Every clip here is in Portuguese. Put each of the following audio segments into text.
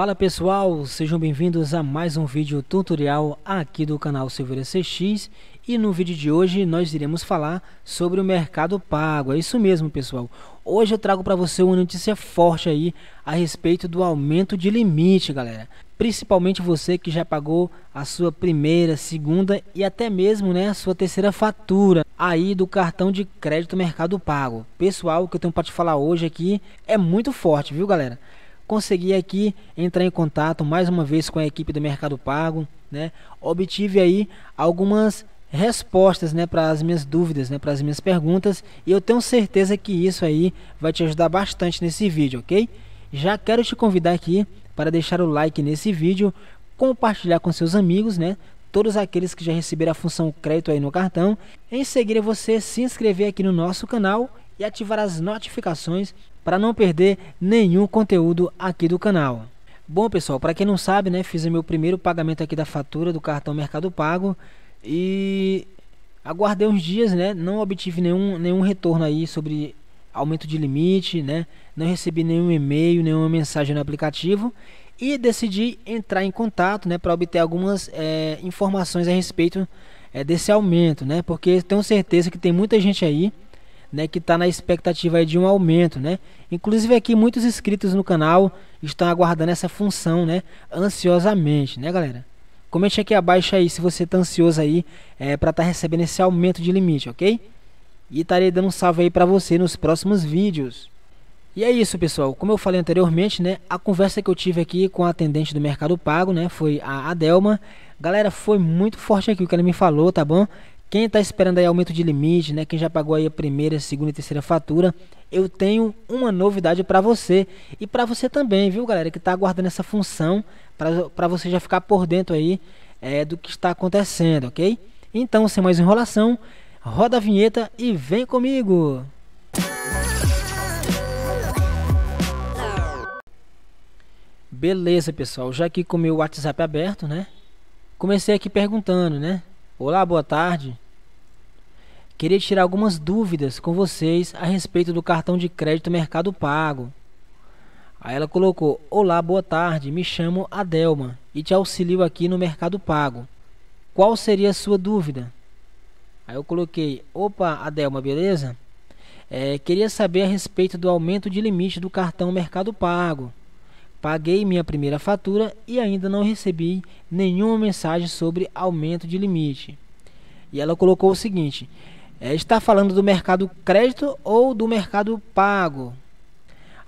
Fala pessoal, sejam bem-vindos a mais um vídeo tutorial aqui do canal Silveira CX e no vídeo de hoje nós iremos falar sobre o mercado pago, é isso mesmo pessoal. Hoje eu trago para você uma notícia forte aí a respeito do aumento de limite galera, principalmente você que já pagou a sua primeira, segunda e até mesmo né, a sua terceira fatura aí do cartão de crédito mercado pago. Pessoal, o que eu tenho para te falar hoje aqui é muito forte, viu galera? consegui aqui entrar em contato mais uma vez com a equipe do Mercado Pago, né? Obtive aí algumas respostas, né, para as minhas dúvidas, né, para as minhas perguntas, e eu tenho certeza que isso aí vai te ajudar bastante nesse vídeo, OK? Já quero te convidar aqui para deixar o like nesse vídeo, compartilhar com seus amigos, né? todos aqueles que já receberam a função crédito aí no cartão. Em seguida, você se inscrever aqui no nosso canal e ativar as notificações para não perder nenhum conteúdo aqui do canal. Bom pessoal, para quem não sabe, né, fiz o meu primeiro pagamento aqui da fatura do cartão Mercado Pago e aguardei uns dias, né, não obtive nenhum, nenhum retorno aí sobre aumento de limite, né, não recebi nenhum e-mail, nenhuma mensagem no aplicativo e decidi entrar em contato, né, para obter algumas é, informações a respeito é, desse aumento, né, porque tenho certeza que tem muita gente aí né, que está na expectativa de um aumento, né? Inclusive aqui muitos inscritos no canal estão aguardando essa função, né, ansiosamente, né, galera? Comente aqui abaixo aí se você está ansioso aí é, eh, para estar tá recebendo esse aumento de limite, ok? E estarei dando um salve aí para você nos próximos vídeos. E é isso, pessoal. Como eu falei anteriormente, né, a conversa que eu tive aqui com a atendente do Mercado Pago, né, foi a Adelma. Galera, foi muito forte aqui o que ela me falou, tá bom? Quem está esperando aí aumento de limite, né? Quem já pagou aí a primeira, segunda e terceira fatura, eu tenho uma novidade para você e para você também, viu, galera? Que está aguardando essa função para você já ficar por dentro aí é, do que está acontecendo, ok? Então, sem mais enrolação, roda a vinheta e vem comigo. Beleza, pessoal. Já aqui com o meu WhatsApp aberto, né? Comecei aqui perguntando, né? Olá, boa tarde. Queria tirar algumas dúvidas com vocês a respeito do cartão de crédito Mercado Pago. Aí ela colocou: Olá, boa tarde, me chamo Adelma e te auxilio aqui no Mercado Pago. Qual seria a sua dúvida? Aí eu coloquei: Opa, Adelma, beleza? É, queria saber a respeito do aumento de limite do cartão Mercado Pago. Paguei minha primeira fatura e ainda não recebi nenhuma mensagem sobre aumento de limite. E ela colocou o seguinte: é, está falando do mercado crédito ou do mercado pago?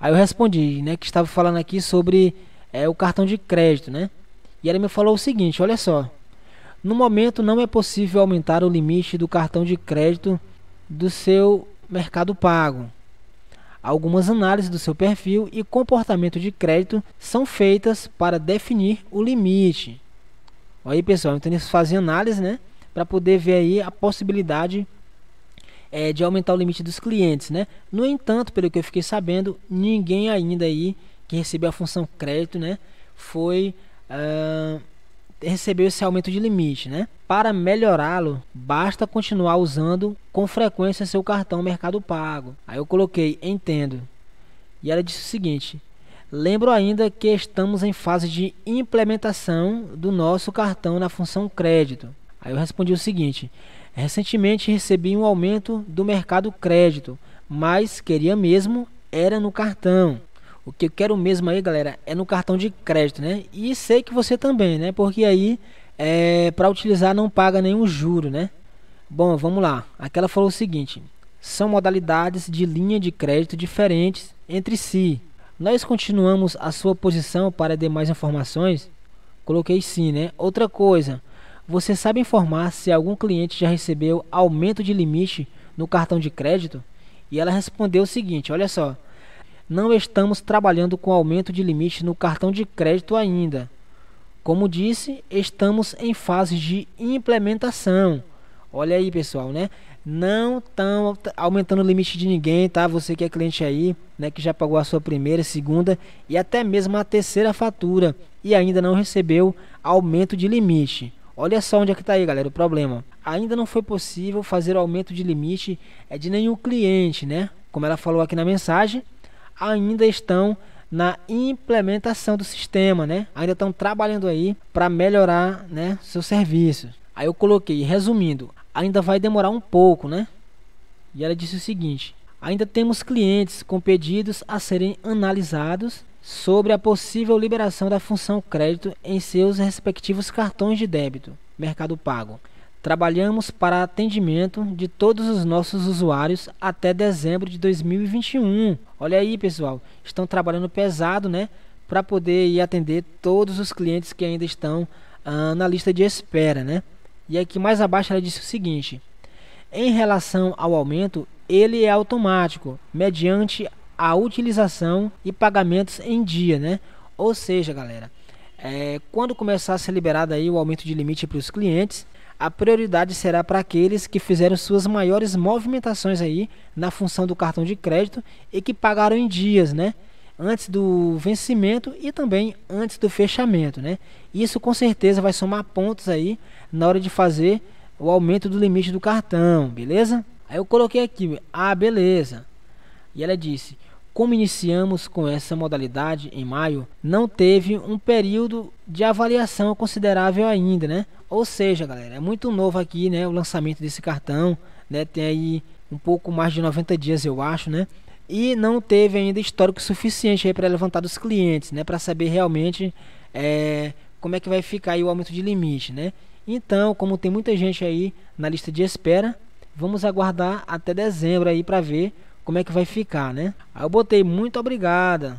Aí eu respondi, né, que estava falando aqui sobre é, o cartão de crédito, né? E ela me falou o seguinte, olha só. No momento não é possível aumentar o limite do cartão de crédito do seu mercado pago. Algumas análises do seu perfil e comportamento de crédito são feitas para definir o limite. Aí, pessoal, então eles fazem análise, né, para poder ver aí a possibilidade é, de aumentar o limite dos clientes, né? No entanto, pelo que eu fiquei sabendo, ninguém ainda aí que recebeu a função crédito, né, foi uh, recebeu esse aumento de limite, né? Para melhorá-lo, basta continuar usando com frequência seu cartão Mercado Pago. Aí eu coloquei, entendo. E ela disse o seguinte: Lembro ainda que estamos em fase de implementação do nosso cartão na função crédito. Aí eu respondi o seguinte: Recentemente recebi um aumento do mercado crédito, mas queria mesmo era no cartão. O que eu quero mesmo aí, galera, é no cartão de crédito, né? E sei que você também, né? Porque aí, é, para utilizar, não paga nenhum juro, né? Bom, vamos lá. Aquela falou o seguinte: são modalidades de linha de crédito diferentes entre si. Nós continuamos a sua posição para demais informações? Coloquei sim, né? Outra coisa, você sabe informar se algum cliente já recebeu aumento de limite no cartão de crédito? E ela respondeu o seguinte: olha só não estamos trabalhando com aumento de limite no cartão de crédito ainda. Como disse, estamos em fase de implementação. Olha aí, pessoal, né? Não estão aumentando o limite de ninguém, tá? Você que é cliente aí, né, que já pagou a sua primeira, segunda e até mesmo a terceira fatura e ainda não recebeu aumento de limite. Olha só onde é que tá aí, galera, o problema. Ainda não foi possível fazer o aumento de limite é, de nenhum cliente, né? Como ela falou aqui na mensagem, ainda estão na implementação do sistema, né? Ainda estão trabalhando aí para melhorar, né, seu serviço. Aí eu coloquei, resumindo, ainda vai demorar um pouco, né? E ela disse o seguinte: ainda temos clientes com pedidos a serem analisados sobre a possível liberação da função crédito em seus respectivos cartões de débito, Mercado Pago. Trabalhamos para atendimento de todos os nossos usuários até dezembro de 2021. Olha aí, pessoal, estão trabalhando pesado, né, para poder ir atender todos os clientes que ainda estão ah, na lista de espera, né? E aqui mais abaixo ela disse o seguinte: em relação ao aumento, ele é automático, mediante a utilização e pagamentos em dia, né? Ou seja, galera, é, quando começar a ser liberado aí o aumento de limite para os clientes, a prioridade será para aqueles que fizeram suas maiores movimentações aí na função do cartão de crédito e que pagaram em dias, né? Antes do vencimento e também antes do fechamento, né? Isso com certeza vai somar pontos aí na hora de fazer o aumento do limite do cartão, beleza? Aí eu coloquei aqui, ah, beleza. E ela disse: como iniciamos com essa modalidade em maio, não teve um período de avaliação considerável ainda, né? Ou seja, galera, é muito novo aqui, né, o lançamento desse cartão, né? Tem aí um pouco mais de 90 dias, eu acho, né? E não teve ainda histórico suficiente para levantar dos clientes, né, para saber realmente é, como é que vai ficar o aumento de limite, né? Então, como tem muita gente aí na lista de espera, vamos aguardar até dezembro aí para ver como é que vai ficar, né? Aí eu botei muito obrigada.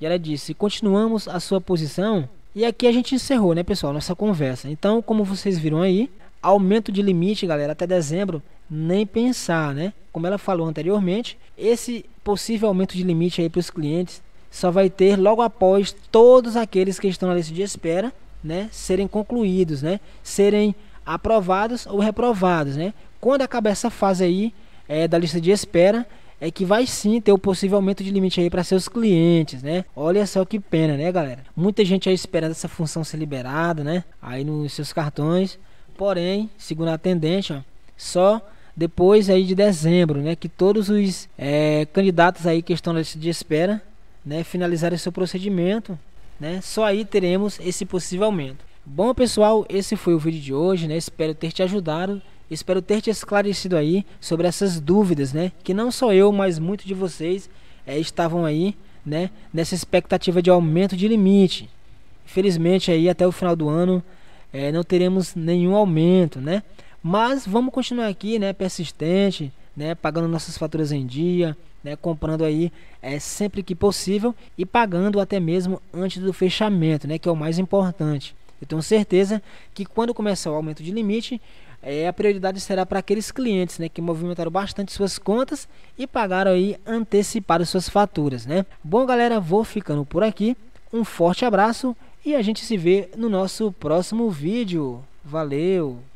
E ela disse: "Continuamos a sua posição". E aqui a gente encerrou, né, pessoal, nossa conversa. Então, como vocês viram aí, aumento de limite, galera, até dezembro, nem pensar, né? Como ela falou anteriormente, esse possível aumento de limite aí para os clientes só vai ter logo após todos aqueles que estão na lista de espera, né, serem concluídos, né, serem aprovados ou reprovados, né? Quando acabar essa fase aí é, da lista de espera, é que vai sim ter o possível aumento de limite aí para seus clientes, né? Olha só que pena, né, galera? Muita gente aí esperando essa função ser liberada, né? Aí nos seus cartões. Porém, segundo a tendência, só depois aí de dezembro, né, que todos os é, candidatos aí que estão de espera, né, finalizarem seu procedimento, né? Só aí teremos esse possível aumento. Bom, pessoal, esse foi o vídeo de hoje, né? Espero ter te ajudado. Espero ter te esclarecido aí sobre essas dúvidas, né? Que não só eu, mas muitos de vocês é, estavam aí, né? Nessa expectativa de aumento de limite. Infelizmente aí até o final do ano é, não teremos nenhum aumento, né? Mas vamos continuar aqui, né? Persistente, né? Pagando nossas faturas em dia, né? Comprando aí é, sempre que possível e pagando até mesmo antes do fechamento, né? Que é o mais importante. Eu tenho certeza que quando começar o aumento de limite, é, a prioridade será para aqueles clientes né, que movimentaram bastante suas contas e pagaram aí antecipado suas faturas. Né? Bom, galera, vou ficando por aqui. Um forte abraço e a gente se vê no nosso próximo vídeo. Valeu!